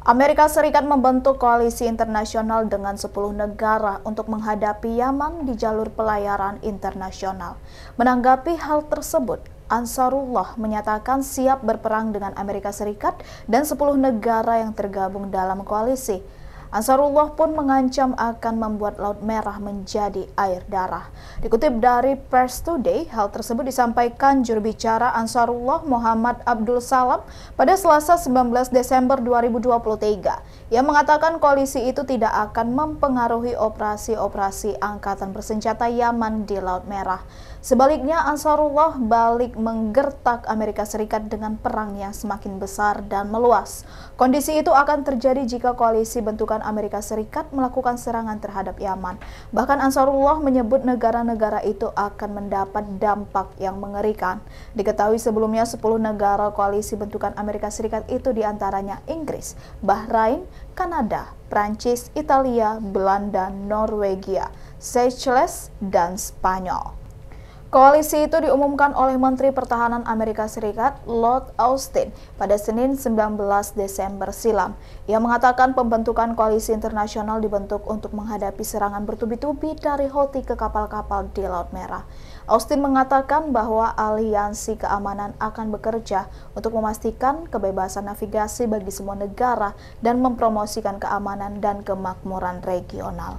Amerika Serikat membentuk koalisi internasional dengan 10 negara untuk menghadapi Yaman di jalur pelayaran internasional. Menanggapi hal tersebut, Ansarullah menyatakan siap berperang dengan Amerika Serikat dan 10 negara yang tergabung dalam koalisi. Ansarullah pun mengancam akan membuat Laut Merah menjadi air darah. Dikutip dari Press Today, hal tersebut disampaikan juru bicara Ansarullah Muhammad Abdul Salam pada Selasa 19 Desember 2023. Ia mengatakan koalisi itu tidak akan mempengaruhi operasi-operasi angkatan bersenjata Yaman di Laut Merah. Sebaliknya, Ansarullah balik menggertak Amerika Serikat dengan perang yang semakin besar dan meluas. Kondisi itu akan terjadi jika koalisi bentukan bantuan Amerika Serikat melakukan serangan terhadap Yaman. Bahkan Ansarullah menyebut negara-negara itu akan mendapat dampak yang mengerikan. Diketahui sebelumnya 10 negara koalisi bentukan Amerika Serikat itu diantaranya Inggris, Bahrain, Kanada, Prancis, Italia, Belanda, Norwegia, Seychelles, dan Spanyol. Koalisi itu diumumkan oleh Menteri Pertahanan Amerika Serikat Lord Austin pada Senin 19 Desember silam. Ia mengatakan pembentukan koalisi internasional dibentuk untuk menghadapi serangan bertubi-tubi dari Houthi ke kapal-kapal di Laut Merah. Austin mengatakan bahwa aliansi keamanan akan bekerja untuk memastikan kebebasan navigasi bagi semua negara dan mempromosikan keamanan dan kemakmuran regional.